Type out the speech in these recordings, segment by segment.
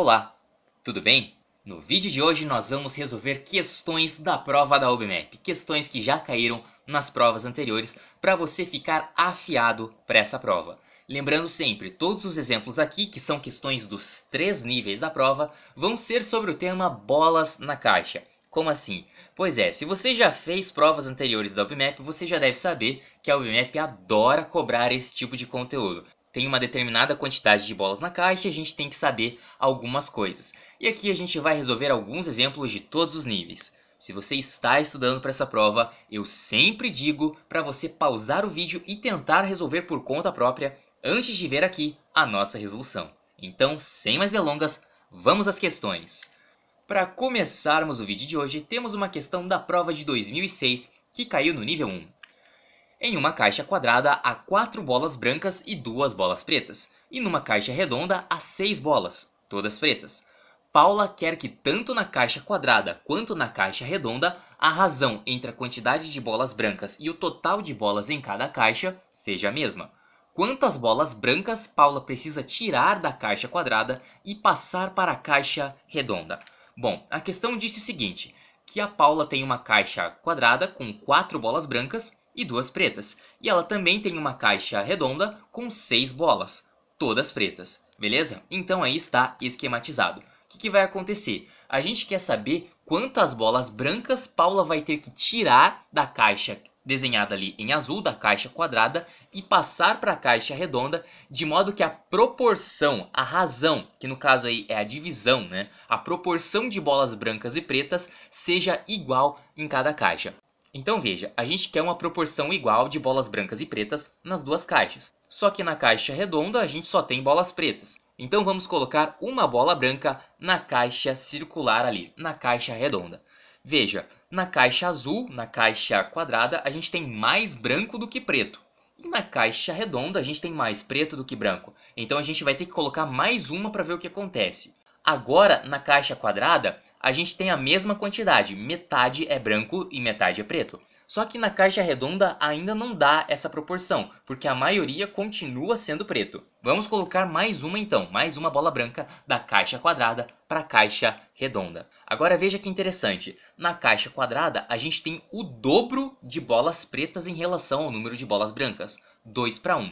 Olá, tudo bem? No vídeo de hoje nós vamos resolver questões da prova da UBMAP, questões que já caíram nas provas anteriores para você ficar afiado para essa prova. Lembrando sempre, todos os exemplos aqui, que são questões dos três níveis da prova, vão ser sobre o tema bolas na caixa. Como assim? Pois é, se você já fez provas anteriores da UBMAP, você já deve saber que a UBMAP adora cobrar esse tipo de conteúdo tem uma determinada quantidade de bolas na caixa e a gente tem que saber algumas coisas. E aqui a gente vai resolver alguns exemplos de todos os níveis. Se você está estudando para essa prova, eu sempre digo para você pausar o vídeo e tentar resolver por conta própria antes de ver aqui a nossa resolução. Então, sem mais delongas, vamos às questões. Para começarmos o vídeo de hoje, temos uma questão da prova de 2006 que caiu no nível 1. Em uma caixa quadrada há quatro bolas brancas e duas bolas pretas, e numa caixa redonda há seis bolas, todas pretas. Paula quer que tanto na caixa quadrada quanto na caixa redonda a razão entre a quantidade de bolas brancas e o total de bolas em cada caixa seja a mesma. Quantas bolas brancas Paula precisa tirar da caixa quadrada e passar para a caixa redonda? Bom, a questão disse o seguinte: que a Paula tem uma caixa quadrada com quatro bolas brancas e duas pretas. E ela também tem uma caixa redonda com seis bolas, todas pretas, beleza? Então aí está esquematizado. O que, que vai acontecer? A gente quer saber quantas bolas brancas Paula vai ter que tirar da caixa desenhada ali em azul da caixa quadrada e passar para a caixa redonda, de modo que a proporção, a razão, que no caso aí é a divisão, né? A proporção de bolas brancas e pretas seja igual em cada caixa. Então veja, a gente quer uma proporção igual de bolas brancas e pretas nas duas caixas. Só que na caixa redonda a gente só tem bolas pretas. Então vamos colocar uma bola branca na caixa circular ali, na caixa redonda. Veja, na caixa azul, na caixa quadrada, a gente tem mais branco do que preto. E na caixa redonda a gente tem mais preto do que branco. Então a gente vai ter que colocar mais uma para ver o que acontece. Agora, na caixa quadrada, a gente tem a mesma quantidade, metade é branco e metade é preto. Só que na caixa redonda ainda não dá essa proporção, porque a maioria continua sendo preto. Vamos colocar mais uma então, mais uma bola branca da caixa quadrada para a caixa redonda. Agora veja que interessante, na caixa quadrada a gente tem o dobro de bolas pretas em relação ao número de bolas brancas, 2 para 1.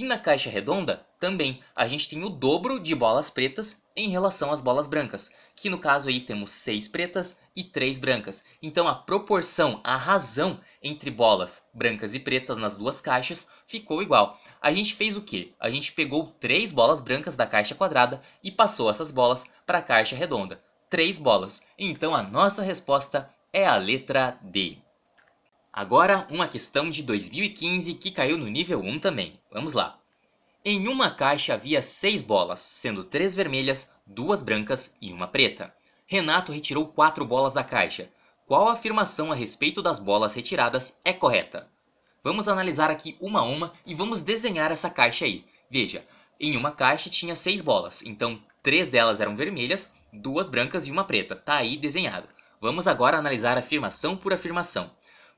E na caixa redonda, também, a gente tem o dobro de bolas pretas em relação às bolas brancas, que no caso aí temos 6 pretas e 3 brancas. Então a proporção, a razão entre bolas brancas e pretas nas duas caixas ficou igual. A gente fez o quê? A gente pegou 3 bolas brancas da caixa quadrada e passou essas bolas para a caixa redonda. 3 bolas. Então a nossa resposta é a letra D. Agora, uma questão de 2015 que caiu no nível 1 também. Vamos lá. Em uma caixa havia seis bolas, sendo três vermelhas, duas brancas e uma preta. Renato retirou quatro bolas da caixa. Qual afirmação a respeito das bolas retiradas é correta? Vamos analisar aqui uma a uma e vamos desenhar essa caixa aí. Veja, em uma caixa tinha seis bolas, então três delas eram vermelhas, duas brancas e uma preta. Tá aí desenhado. Vamos agora analisar afirmação por afirmação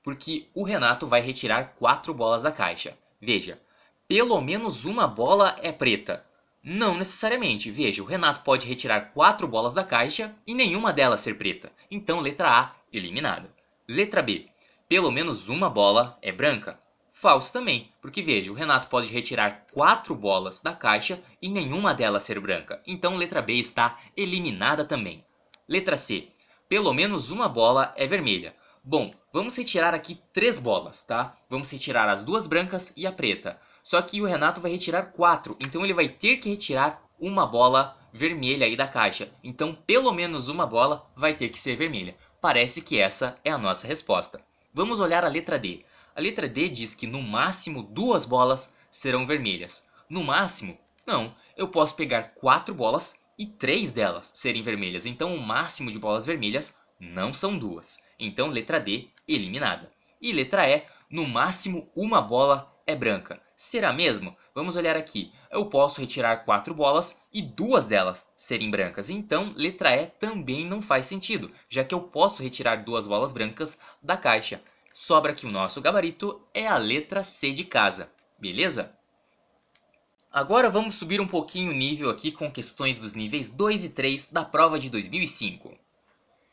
porque o Renato vai retirar quatro bolas da caixa. Veja, pelo menos uma bola é preta. Não necessariamente, veja, o Renato pode retirar quatro bolas da caixa e nenhuma delas ser preta. Então, letra A, eliminado. Letra B, pelo menos uma bola é branca. Falso também, porque veja, o Renato pode retirar quatro bolas da caixa e nenhuma delas ser branca. Então, letra B está eliminada também. Letra C, pelo menos uma bola é vermelha. Bom, vamos retirar aqui três bolas, tá? Vamos retirar as duas brancas e a preta. Só que o Renato vai retirar quatro, então ele vai ter que retirar uma bola vermelha aí da caixa. Então, pelo menos uma bola vai ter que ser vermelha. Parece que essa é a nossa resposta. Vamos olhar a letra D. A letra D diz que no máximo duas bolas serão vermelhas. No máximo? Não, eu posso pegar quatro bolas e três delas serem vermelhas. Então, o máximo de bolas vermelhas não são duas. Então, letra D, eliminada. E letra E, no máximo uma bola é branca. Será mesmo? Vamos olhar aqui. Eu posso retirar quatro bolas e duas delas serem brancas. Então, letra E também não faz sentido, já que eu posso retirar duas bolas brancas da caixa. Sobra que o nosso gabarito é a letra C de casa, beleza? Agora vamos subir um pouquinho o nível aqui com questões dos níveis 2 e 3 da prova de 2005.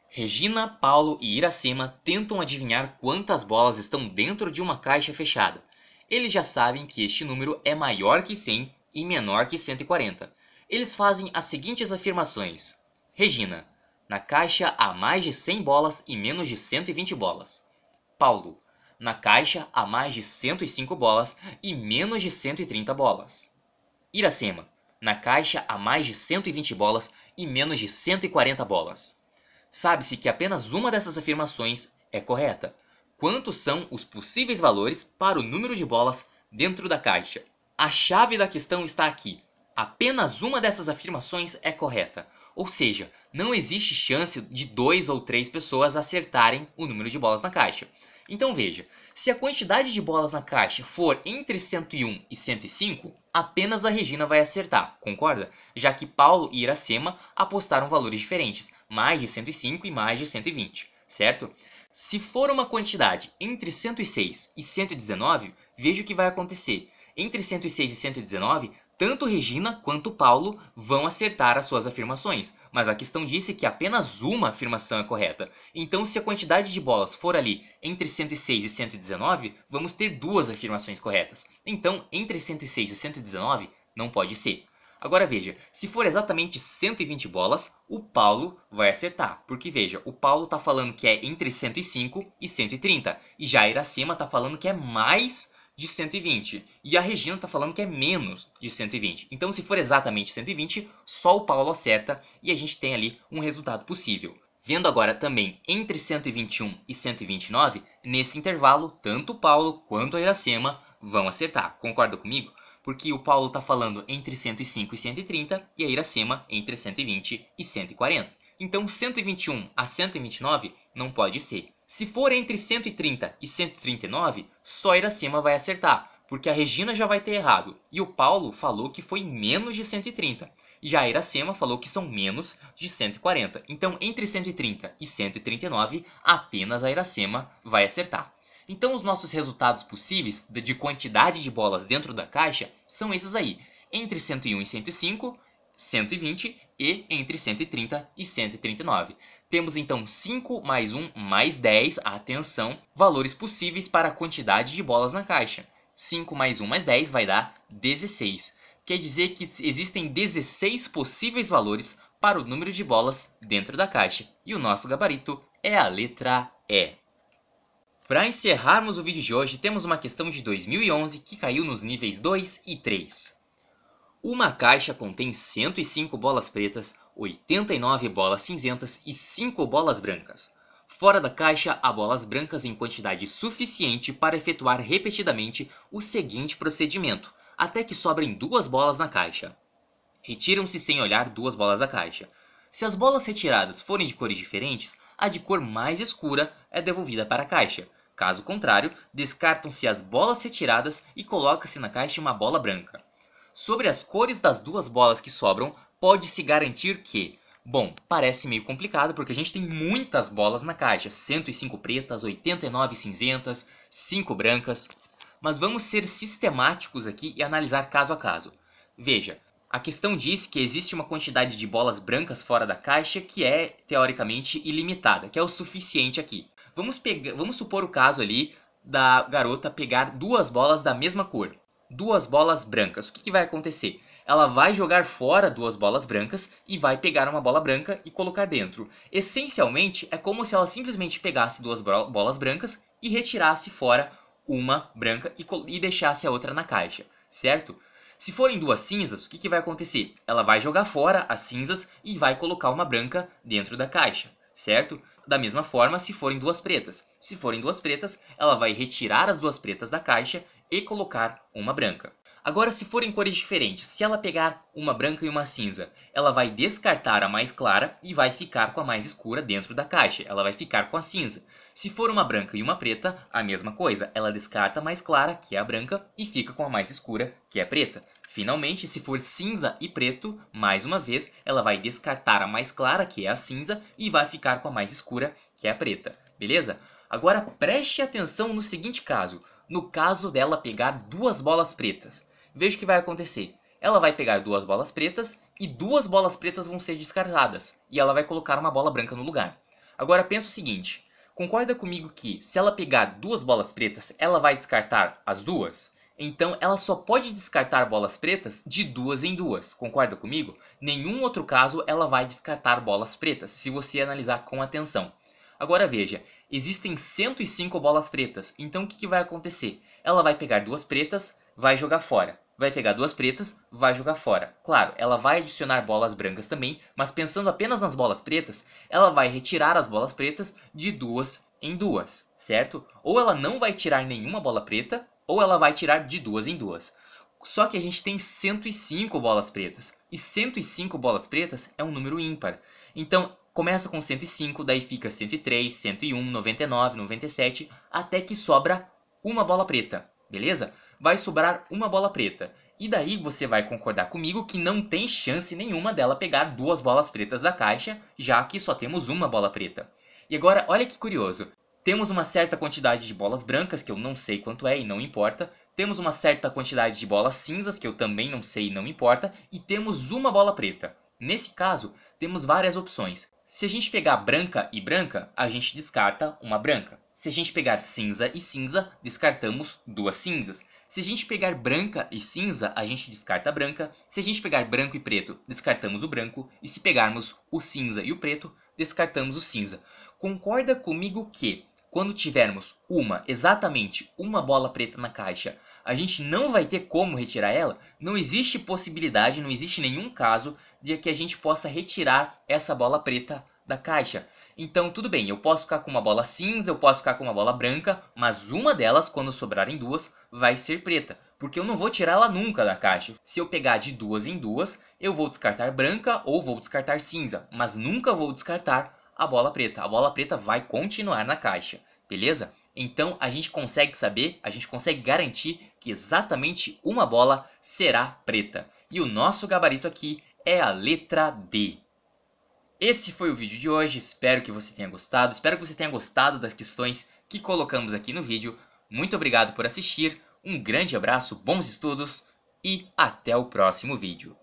Regina, Paulo e Iracema tentam adivinhar quantas bolas estão dentro de uma caixa fechada. Eles já sabem que este número é maior que 100 e menor que 140. Eles fazem as seguintes afirmações. Regina, na caixa há mais de 100 bolas e menos de 120 bolas. Paulo, na caixa há mais de 105 bolas e menos de 130 bolas. Iracema, na caixa há mais de 120 bolas e menos de 140 bolas sabe-se que apenas uma dessas afirmações é correta. Quantos são os possíveis valores para o número de bolas dentro da caixa? A chave da questão está aqui. Apenas uma dessas afirmações é correta. Ou seja, não existe chance de dois ou três pessoas acertarem o número de bolas na caixa. Então veja, se a quantidade de bolas na caixa for entre 101 e 105, apenas a Regina vai acertar, concorda? Já que Paulo e Iracema apostaram valores diferentes mais de 105 e mais de 120, certo? Se for uma quantidade entre 106 e 119, veja o que vai acontecer. Entre 106 e 119, tanto Regina quanto Paulo vão acertar as suas afirmações, mas a questão disse que apenas uma afirmação é correta. Então, se a quantidade de bolas for ali entre 106 e 119, vamos ter duas afirmações corretas. Então, entre 106 e 119 não pode ser. Agora veja, se for exatamente 120 bolas, o Paulo vai acertar. Porque veja, o Paulo está falando que é entre 105 e 130. E já a Iracema está falando que é mais de 120. E a Regina está falando que é menos de 120. Então, se for exatamente 120, só o Paulo acerta e a gente tem ali um resultado possível. Vendo agora também entre 121 e 129, nesse intervalo, tanto o Paulo quanto a Iracema vão acertar. Concorda comigo? porque o Paulo está falando entre 105 e 130 e a Iracema entre 120 e 140. Então 121 a 129 não pode ser. Se for entre 130 e 139, só a Iracema vai acertar, porque a Regina já vai ter errado e o Paulo falou que foi menos de 130. Já a Iracema falou que são menos de 140. Então, entre 130 e 139, apenas a Iracema vai acertar. Então os nossos resultados possíveis de quantidade de bolas dentro da caixa são esses aí, entre 101 e 105, 120 e entre 130 e 139. Temos então 5 mais 1 mais 10, atenção, valores possíveis para a quantidade de bolas na caixa. 5 mais 1 mais 10 vai dar 16. Quer dizer que existem 16 possíveis valores para o número de bolas dentro da caixa. E o nosso gabarito é a letra E. Para encerrarmos o vídeo de hoje, temos uma questão de 2011 que caiu nos níveis 2 e 3. Uma caixa contém 105 bolas pretas, 89 bolas cinzentas e 5 bolas brancas. Fora da caixa, há bolas brancas em quantidade suficiente para efetuar repetidamente o seguinte procedimento, até que sobrem duas bolas na caixa. Retiram-se sem olhar duas bolas da caixa. Se as bolas retiradas forem de cores diferentes, a de cor mais escura é devolvida para a caixa, Caso contrário, descartam-se as bolas retiradas e coloca-se na caixa uma bola branca. Sobre as cores das duas bolas que sobram, pode-se garantir que Bom, parece meio complicado porque a gente tem muitas bolas na caixa: 105 pretas, 89 cinzentas, 5 brancas. Mas vamos ser sistemáticos aqui e analisar caso a caso. Veja, a questão diz que existe uma quantidade de bolas brancas fora da caixa que é teoricamente ilimitada, que é o suficiente aqui. Vamos, pegar, vamos supor o caso ali da garota pegar duas bolas da mesma cor, duas bolas brancas. O que, que vai acontecer? Ela vai jogar fora duas bolas brancas e vai pegar uma bola branca e colocar dentro. Essencialmente, é como se ela simplesmente pegasse duas bolas brancas e retirasse fora uma branca e, e deixasse a outra na caixa, certo? Se forem duas cinzas, o que, que vai acontecer? Ela vai jogar fora as cinzas e vai colocar uma branca dentro da caixa, certo? da mesma forma se forem duas pretas. Se forem duas pretas, ela vai retirar as duas pretas da caixa e colocar uma branca. Agora, se forem cores diferentes, se ela pegar uma branca e uma cinza, ela vai descartar a mais clara e vai ficar com a mais escura dentro da caixa. Ela vai ficar com a cinza. Se for uma branca e uma preta, a mesma coisa. Ela descarta a mais clara, que é a branca, e fica com a mais escura, que é preta. Finalmente, se for cinza e preto, mais uma vez, ela vai descartar a mais clara, que é a cinza, e vai ficar com a mais escura, que é a preta. Beleza? Agora preste atenção no seguinte caso. No caso dela pegar duas bolas pretas, Veja o que vai acontecer. Ela vai pegar duas bolas pretas e duas bolas pretas vão ser descartadas. E ela vai colocar uma bola branca no lugar. Agora pensa o seguinte. Concorda comigo que se ela pegar duas bolas pretas, ela vai descartar as duas? Então ela só pode descartar bolas pretas de duas em duas, concorda comigo? Nenhum outro caso ela vai descartar bolas pretas, se você analisar com atenção. Agora veja, existem 105 bolas pretas, então o que, que vai acontecer? Ela vai pegar duas pretas, vai jogar fora vai pegar duas pretas, vai jogar fora. Claro, ela vai adicionar bolas brancas também, mas pensando apenas nas bolas pretas, ela vai retirar as bolas pretas de duas em duas, certo? Ou ela não vai tirar nenhuma bola preta, ou ela vai tirar de duas em duas. Só que a gente tem 105 bolas pretas, e 105 bolas pretas é um número ímpar. Então, começa com 105, daí fica 103, 101, 99, 97, até que sobra uma bola preta, beleza? vai sobrar uma bola preta. E daí você vai concordar comigo que não tem chance nenhuma dela pegar duas bolas pretas da caixa, já que só temos uma bola preta. E agora, olha que curioso. Temos uma certa quantidade de bolas brancas, que eu não sei quanto é e não importa. Temos uma certa quantidade de bolas cinzas, que eu também não sei e não importa. E temos uma bola preta. Nesse caso, temos várias opções. Se a gente pegar branca e branca, a gente descarta uma branca. Se a gente pegar cinza e cinza, descartamos duas cinzas. Se a gente pegar branca e cinza, a gente descarta a branca. Se a gente pegar branco e preto, descartamos o branco. E se pegarmos o cinza e o preto, descartamos o cinza. Concorda comigo que, quando tivermos uma, exatamente uma bola preta na caixa, a gente não vai ter como retirar ela? Não existe possibilidade, não existe nenhum caso de que a gente possa retirar essa bola preta da caixa. Então, tudo bem, eu posso ficar com uma bola cinza, eu posso ficar com uma bola branca, mas uma delas, quando sobrarem duas, vai ser preta, porque eu não vou tirar ela nunca da caixa. Se eu pegar de duas em duas, eu vou descartar branca ou vou descartar cinza, mas nunca vou descartar a bola preta. A bola preta vai continuar na caixa, beleza? Então a gente consegue saber, a gente consegue garantir que exatamente uma bola será preta. E o nosso gabarito aqui é a letra D. Esse foi o vídeo de hoje, espero que você tenha gostado, espero que você tenha gostado das questões que colocamos aqui no vídeo. Muito obrigado por assistir, um grande abraço, bons estudos e até o próximo vídeo.